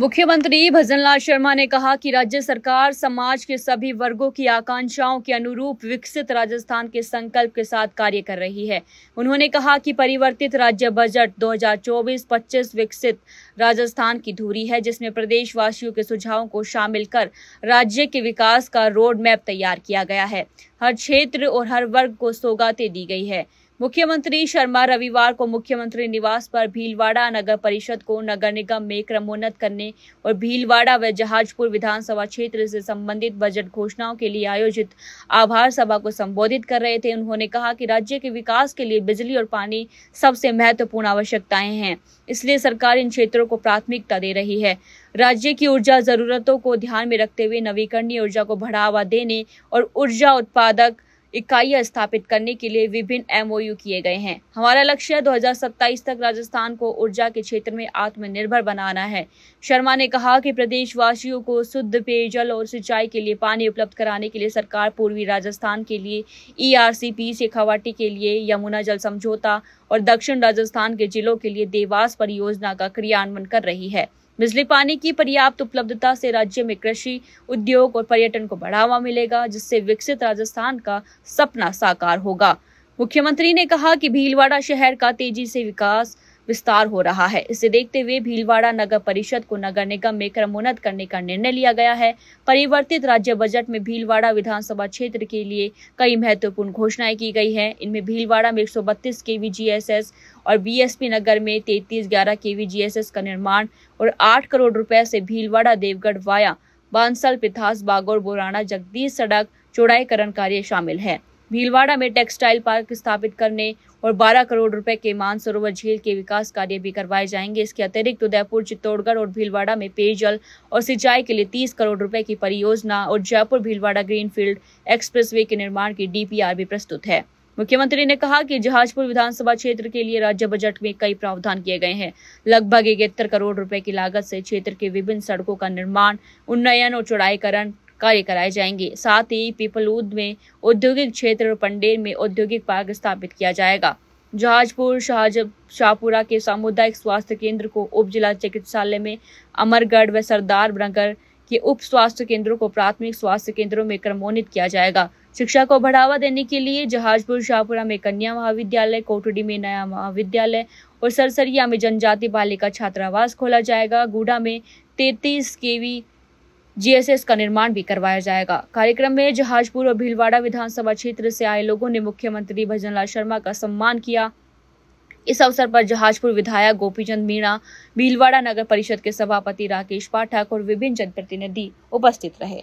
मुख्यमंत्री भजनलाल शर्मा ने कहा कि राज्य सरकार समाज के सभी वर्गों की आकांक्षाओं के अनुरूप विकसित राजस्थान के संकल्प के साथ कार्य कर रही है उन्होंने कहा कि परिवर्तित राज्य बजट 2024-25 विकसित राजस्थान की धूरी है जिसमें प्रदेशवासियों के सुझावों को शामिल कर राज्य के विकास का रोड मैप तैयार किया गया है हर क्षेत्र और हर वर्ग को सौगातें दी गई है मुख्यमंत्री शर्मा रविवार को मुख्यमंत्री निवास पर भीलवाड़ा नगर परिषद को नगर निगम में क्रमोन्नत करने और भीलवाड़ा व जहाजपुर विधानसभा क्षेत्र से संबंधित बजट घोषणाओं के लिए आयोजित आभार सभा को संबोधित कर रहे थे उन्होंने कहा कि राज्य के विकास के लिए बिजली और पानी सबसे महत्वपूर्ण आवश्यकताएं हैं इसलिए सरकार इन क्षेत्रों को प्राथमिकता दे रही है राज्य की ऊर्जा जरूरतों को ध्यान में रखते हुए नवीकरणीय ऊर्जा को बढ़ावा देने और ऊर्जा उत्पादक इकाइयां स्थापित करने के लिए विभिन्न एमओयू किए गए हैं हमारा लक्ष्य 2027 तक राजस्थान को ऊर्जा के क्षेत्र में आत्मनिर्भर बनाना है शर्मा ने कहा कि प्रदेशवासियों को शुद्ध पेयजल और सिंचाई के लिए पानी उपलब्ध कराने के लिए सरकार पूर्वी राजस्थान के लिए ई e शेखावाटी के लिए यमुना जल समझौता और दक्षिण राजस्थान के जिलों के लिए देवास परियोजना का क्रियान्वयन कर रही है बिजली पानी की पर्याप्त उपलब्धता से राज्य में कृषि उद्योग और पर्यटन को बढ़ावा मिलेगा जिससे विकसित राजस्थान का सपना साकार होगा मुख्यमंत्री ने कहा कि भीलवाड़ा शहर का तेजी से विकास विस्तार हो रहा है इसे देखते हुए भीलवाड़ा नगर परिषद को नगर निगम में क्रमोन्नत करने का निर्णय लिया गया है परिवर्तित राज्य बजट में भीलवाड़ा विधानसभा क्षेत्र के लिए कई महत्वपूर्ण घोषणाएं की गई है इनमें भीलवाड़ा में एक सौ बत्तीस एस एस और बीएसपी नगर में तैतीस ग्यारह के वी जी एस एस का निर्माण और आठ करोड़ रुपए से भीलवाड़ा देवगढ़ वाया बांसल पिथास बागोर बोराना जगदीश सड़क चौड़ाईकरण कार्य शामिल है भीलवाड़ा में टेक्सटाइल पार्क स्थापित करने और 12 करोड़ रुपए के मानसरोवर झील के विकास कार्य भी करवाए जाएंगे इसके अतिरिक्त उदयपुर चित्तौड़गढ़ और भीलवाड़ा में पेयजल और सिंचाई के लिए 30 करोड़ रुपए की परियोजना और जयपुर भीलवाड़ा ग्रीनफील्ड एक्सप्रेसवे के निर्माण की डीपीआर भी प्रस्तुत है मुख्यमंत्री ने कहा कि जहाजपुर विधानसभा क्षेत्र के लिए राज्य बजट में कई प्रावधान किए गए हैं लगभग इकहत्तर करोड़ रुपए की लागत से क्षेत्र के विभिन्न सड़कों का निर्माण उन्नयन और चौड़ाईकरण कार्य कराए जाएंगे साथ ही पिपलूद में औद्योगिक क्षेत्र और पंडेर में औद्योगिक पार्क स्थापित किया जाएगा जहाजपुर शाहजब शाहपुरा के सामुदायिक स्वास्थ्य केंद्र को उप जिला चिकित्सालय में अमरगढ़ व सरदार नगर के उप स्वास्थ्य केंद्रों को प्राथमिक स्वास्थ्य केंद्रों में क्रमोन्नित किया जाएगा शिक्षा को बढ़ावा देने के लिए जहाजपुर शाहपुरा में कन्या महाविद्यालय कोटडी में नया महाविद्यालय और सरसरिया में जनजाति बालिका छात्रावास खोला जाएगा गुड़ा में तैतीस केवी जीएसएस का निर्माण भी करवाया जाएगा कार्यक्रम में जहाजपुर और भीलवाड़ा विधानसभा क्षेत्र से आए लोगों ने मुख्यमंत्री भजनलाल शर्मा का सम्मान किया इस अवसर पर जहाजपुर विधायक गोपीचंद मीणा भीलवाड़ा नगर परिषद के सभापति राकेश पाठक और विभिन्न जनप्रतिनिधि उपस्थित रहे